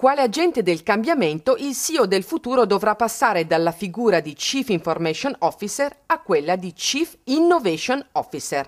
Quale agente del cambiamento, il CEO del futuro dovrà passare dalla figura di Chief Information Officer a quella di Chief Innovation Officer.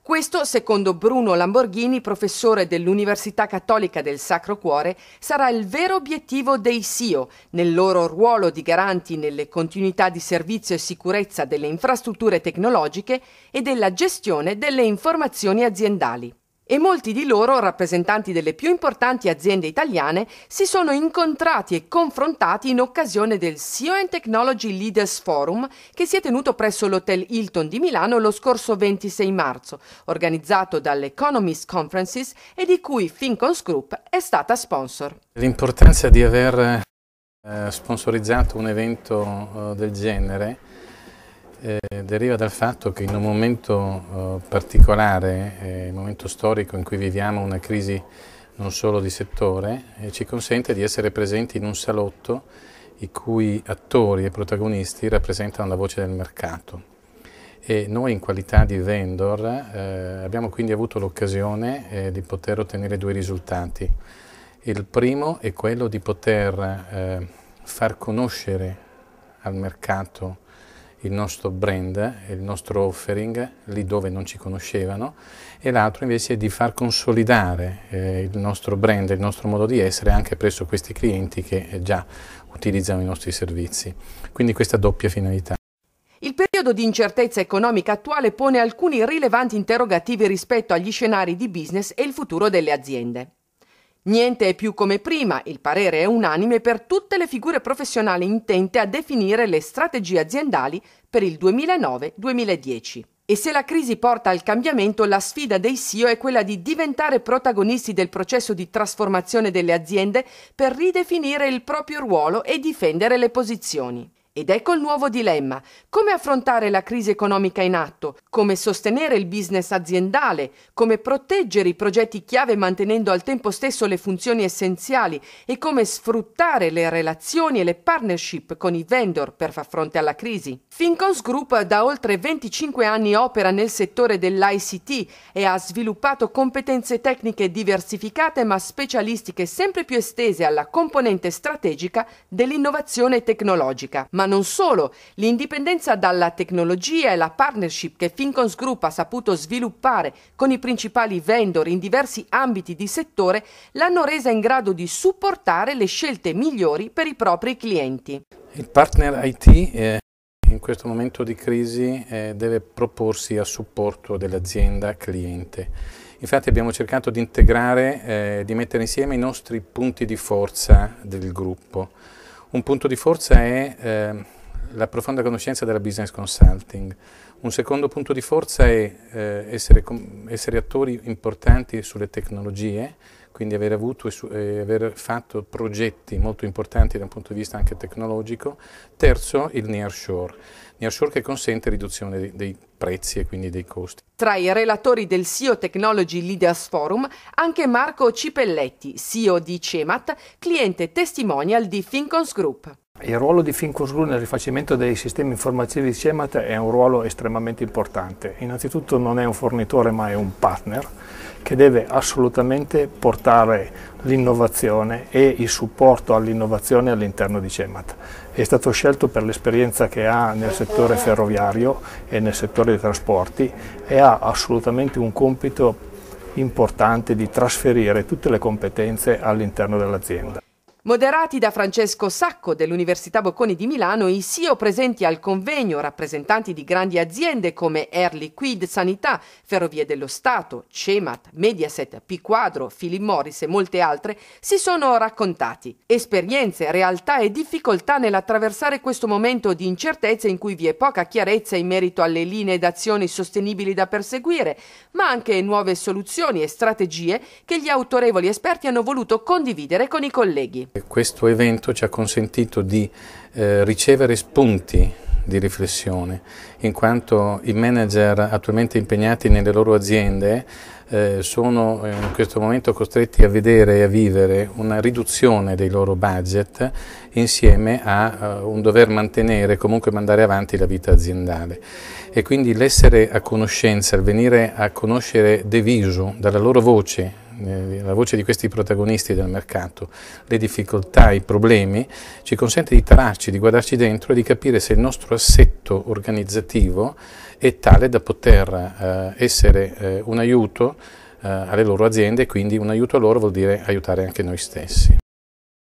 Questo, secondo Bruno Lamborghini, professore dell'Università Cattolica del Sacro Cuore, sarà il vero obiettivo dei CEO nel loro ruolo di garanti nelle continuità di servizio e sicurezza delle infrastrutture tecnologiche e della gestione delle informazioni aziendali e molti di loro, rappresentanti delle più importanti aziende italiane, si sono incontrati e confrontati in occasione del CEO Technology Leaders Forum che si è tenuto presso l'Hotel Hilton di Milano lo scorso 26 marzo, organizzato dall'Economist Conferences e di cui Fincons Group è stata sponsor. L'importanza di aver eh, sponsorizzato un evento eh, del genere eh, deriva dal fatto che in un momento eh, particolare, eh, un momento storico in cui viviamo una crisi non solo di settore, eh, ci consente di essere presenti in un salotto i cui attori e protagonisti rappresentano la voce del mercato. E noi in qualità di vendor eh, abbiamo quindi avuto l'occasione eh, di poter ottenere due risultati. Il primo è quello di poter far conoscere al mercato il nostro brand, il nostro offering lì dove non ci conoscevano e l'altro invece è di far consolidare eh, il nostro brand, il nostro modo di essere anche presso questi clienti che eh, già utilizzano i nostri servizi. Quindi questa doppia finalità. Il periodo di incertezza economica attuale pone alcuni rilevanti interrogativi rispetto agli scenari di business e il futuro delle aziende. Niente è più come prima, il parere è unanime per tutte le figure professionali intente a definire le strategie aziendali per il 2009-2010. E se la crisi porta al cambiamento, la sfida dei CEO è quella di diventare protagonisti del processo di trasformazione delle aziende per ridefinire il proprio ruolo e difendere le posizioni. Ed ecco il nuovo dilemma. Come affrontare la crisi economica in atto? Come sostenere il business aziendale? Come proteggere i progetti chiave mantenendo al tempo stesso le funzioni essenziali? E come sfruttare le relazioni e le partnership con i vendor per far fronte alla crisi? Fincons Group da oltre 25 anni opera nel settore dell'ICT e ha sviluppato competenze tecniche diversificate ma specialistiche sempre più estese alla componente strategica dell'innovazione tecnologica. Ma non solo, l'indipendenza dalla tecnologia e la partnership che Fincons Group ha saputo sviluppare con i principali vendor in diversi ambiti di settore l'hanno resa in grado di supportare le scelte migliori per i propri clienti. Il partner IT eh, in questo momento di crisi eh, deve proporsi a supporto dell'azienda cliente. Infatti abbiamo cercato di integrare, eh, di mettere insieme i nostri punti di forza del gruppo un punto di forza è eh, la profonda conoscenza della business consulting. Un secondo punto di forza è eh, essere, essere attori importanti sulle tecnologie quindi aver, avuto, eh, aver fatto progetti molto importanti da un punto di vista anche tecnologico. Terzo, il nearshore. Nearshore che consente riduzione dei, dei prezzi e quindi dei costi. Tra i relatori del CEO Technology Leaders Forum anche Marco Cipelletti, CEO di CEMAT, cliente testimonial di Fincons Group. Il ruolo di Fincosgru nel rifacimento dei sistemi informativi di CEMAT è un ruolo estremamente importante. Innanzitutto non è un fornitore ma è un partner che deve assolutamente portare l'innovazione e il supporto all'innovazione all'interno di CEMAT. È stato scelto per l'esperienza che ha nel settore ferroviario e nel settore dei trasporti e ha assolutamente un compito importante di trasferire tutte le competenze all'interno dell'azienda. Moderati da Francesco Sacco dell'Università Bocconi di Milano, i CEO presenti al convegno, rappresentanti di grandi aziende come Air Liquid Sanità, Ferrovie dello Stato, Cemat, Mediaset, Piquadro, Philip Morris e molte altre, si sono raccontati. Esperienze, realtà e difficoltà nell'attraversare questo momento di incertezza in cui vi è poca chiarezza in merito alle linee d'azione sostenibili da perseguire, ma anche nuove soluzioni e strategie che gli autorevoli esperti hanno voluto condividere con i colleghi questo evento ci ha consentito di eh, ricevere spunti di riflessione, in quanto i manager attualmente impegnati nelle loro aziende eh, sono in questo momento costretti a vedere e a vivere una riduzione dei loro budget insieme a uh, un dover mantenere, comunque mandare avanti la vita aziendale. E quindi l'essere a conoscenza, il venire a conoscere de visu, dalla loro voce, eh, la voce di questi protagonisti del mercato, le difficoltà, i problemi, ci consente di trarci, di guardarci dentro e di capire se il nostro assetto organizzativo è tale da poter eh, essere eh, un aiuto eh, alle loro aziende e quindi un aiuto a loro vuol dire aiutare anche noi stessi.